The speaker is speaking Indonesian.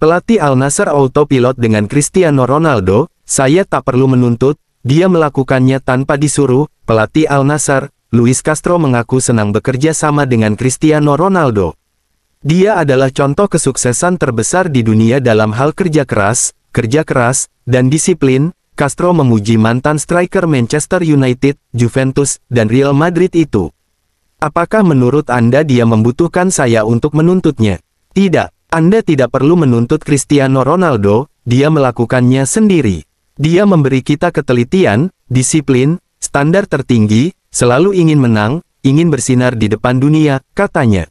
Pelatih Al Nasser autopilot dengan Cristiano Ronaldo, saya tak perlu menuntut, dia melakukannya tanpa disuruh, pelatih Al Nasser, Luis Castro mengaku senang bekerja sama dengan Cristiano Ronaldo. Dia adalah contoh kesuksesan terbesar di dunia dalam hal kerja keras, kerja keras, dan disiplin, Castro memuji mantan striker Manchester United, Juventus, dan Real Madrid itu. Apakah menurut Anda dia membutuhkan saya untuk menuntutnya? Tidak. Anda tidak perlu menuntut Cristiano Ronaldo, dia melakukannya sendiri. Dia memberi kita ketelitian, disiplin, standar tertinggi, selalu ingin menang, ingin bersinar di depan dunia, katanya.